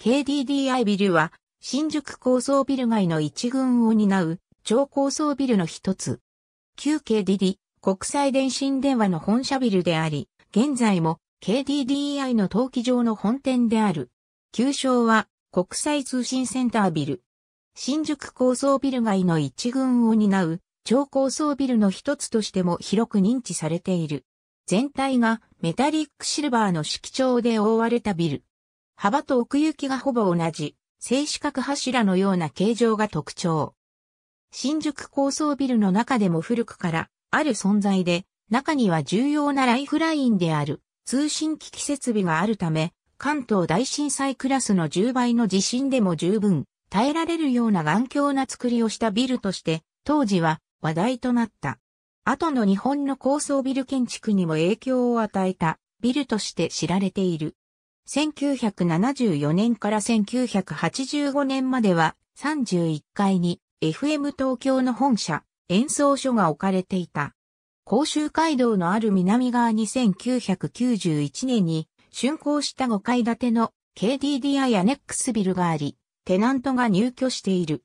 KDDI ビルは、新宿高層ビル街の一群を担う、超高層ビルの一つ。旧 KDD、国際電信電話の本社ビルであり、現在も KDDI の登記上の本店である。旧称は、国際通信センタービル。新宿高層ビル街の一群を担う、超高層ビルの一つとしても広く認知されている。全体がメタリックシルバーの色調で覆われたビル。幅と奥行きがほぼ同じ、静止角柱のような形状が特徴。新宿高層ビルの中でも古くからある存在で、中には重要なライフラインである通信機器設備があるため、関東大震災クラスの10倍の地震でも十分耐えられるような頑強な作りをしたビルとして、当時は話題となった。後の日本の高層ビル建築にも影響を与えたビルとして知られている。1974年から1985年までは31階に FM 東京の本社、演奏所が置かれていた。甲州街道のある南側に1991年に竣工した5階建ての KDDI アネックスビルがあり、テナントが入居している。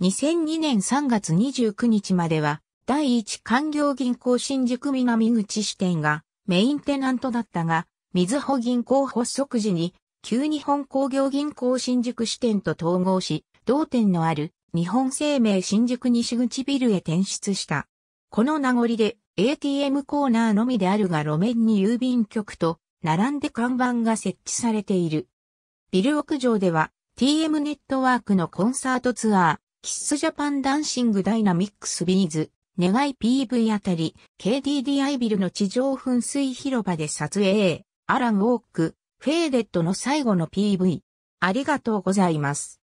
2002年3月29日までは、第一環業銀行新宿南口支店がメインテナントだったが、水穂銀行発足時に、旧日本工業銀行新宿支店と統合し、同店のある日本生命新宿西口ビルへ転出した。この名残で ATM コーナーのみであるが路面に郵便局と並んで看板が設置されている。ビル屋上では TM ネットワークのコンサートツアー、キッスジャパンダンシングダイナミックスビーズ、願い PV あたり、KDDI ビルの地上噴水広場で撮影。アラン・ウォーク、フェーデッドの最後の PV。ありがとうございます。